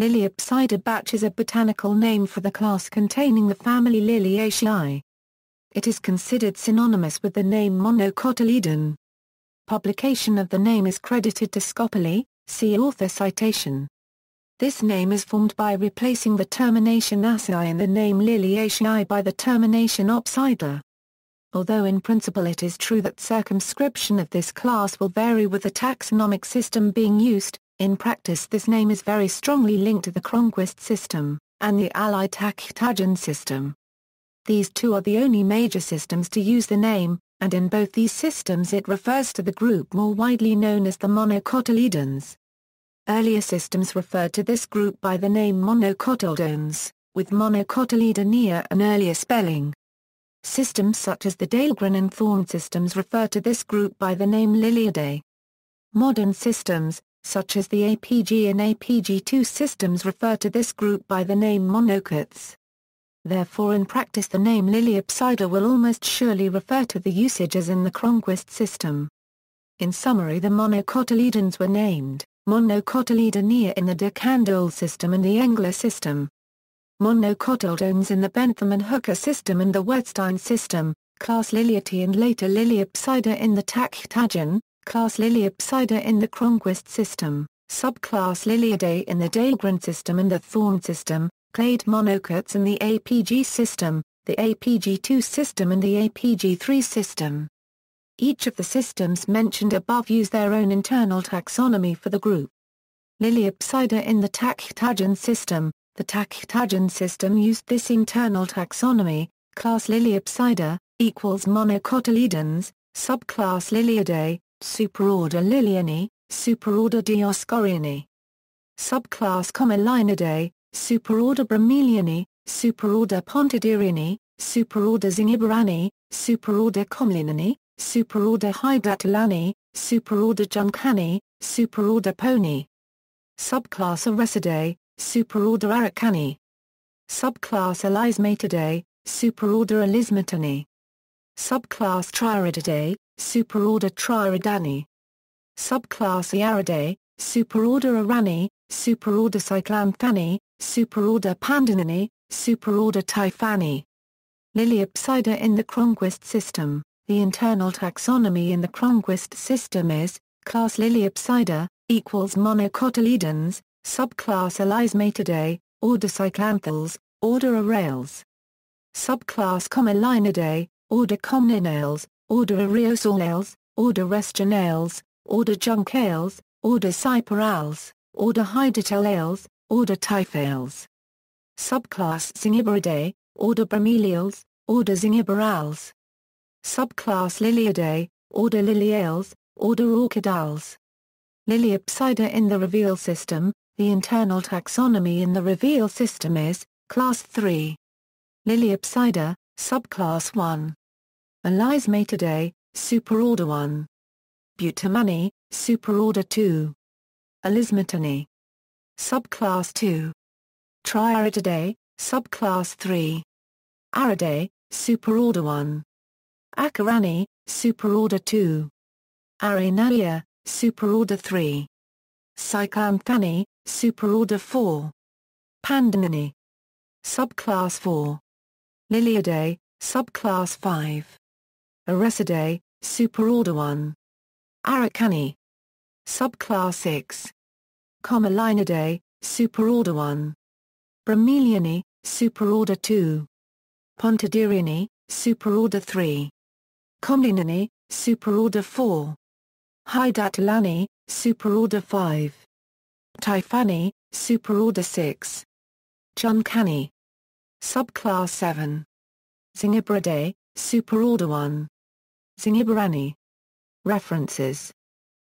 Liliopsida batch is a botanical name for the class containing the family Liliaceae. It is considered synonymous with the name Monocotyledon. Publication of the name is credited to Scopoli, see author citation. This name is formed by replacing the termination aci in the name Liliaceae by the termination opsida. Although in principle it is true that circumscription of this class will vary with the taxonomic system being used, in practice this name is very strongly linked to the Cronquist system, and the allied Takhtajan system. These two are the only major systems to use the name, and in both these systems it refers to the group more widely known as the monocotyledons. Earlier systems referred to this group by the name monocotyledons, with monocotyledonia an earlier spelling. Systems such as the Dahlgren and Thorne systems refer to this group by the name Liliidae. Modern systems, such as the APG and APG2 systems refer to this group by the name monocots. Therefore in practice the name Liliopsida will almost surely refer to the usage as in the Cronquist system. In summary the monocotyledons were named, monocotyledonea in the Decandole system and the Engler system, Monocotyledons in the Bentham and Hooker system and the Wettstein system, class Liliaceae and later Liliopsida in the Takhtajan class Liliopsida in the Cronquist system, subclass Liliidae in the Dahlgren system and the Thorn system, clade monocots in the APG system, the APG2 system and the APG3 system. Each of the systems mentioned above use their own internal taxonomy for the group. Liliopsida in the Tachytagon system, the Tachytagon system used this internal taxonomy, class Liliopsida, equals monocotyledons, subclass Liliidae, Superorder Liliani, Superorder Dioscorianae. Subclass Comelinidae, Superorder Bromeliani, Superorder Pontidirini, Superorder Zingiberani, Superorder Comlininae, Superorder Hydatalanae, Superorder Juncanae, Superorder Pony. Subclass Arecidae, Superorder Araucanae. Subclass Elismatidae, Superorder Elismatinae. Subclass Triaridae, Superorder Triaridani. Subclass Iaridae, Superorder Arani, Superorder Cyclanthani, Superorder Pandanini, Superorder Typhani. Liliopsida in the Cronquist system. The internal taxonomy in the Cronquist system is class Liliopsida equals monocotyledons, subclass Elismatidae, order Cyclanthals, order Arales. Subclass Comelinidae, Order Comynales, Order Ariosol Order Restionales, Order Juncales, Order Cyperales, Order Hydatel Order Typhales. Subclass Zingiberidae, Order Bromeliales, Order Zingiberales. Subclass Liliidae, Order Liliales, Order Orchidales. Liliopsida in the Reveal system, the internal taxonomy in the Reveal system is, Class 3. Liliopsida, Subclass 1. Melisme today, Superorder 1. Butamani, Superorder 2. Elismatani. Subclass 2. Triaridae, Subclass 3. Aridae, Superorder 1. Akarani, Superorder 2. Arenaria, Superorder 3. Super Superorder 4. Pandanini. Subclass 4. Liliidae, Subclass 5. Arecidae, Superorder 1. Araucani. Subclass 6. Commalinidae, Superorder 1. Bromeliani, Superorder 2. Pontideriani, Superorder 3. Comlinani, Superorder 4. Hydatalani, Superorder 5. Typhani, Superorder 6. Juncani Subclass 7. Zingibridae, Superorder 1. Singhibarani. References.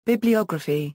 Bibliography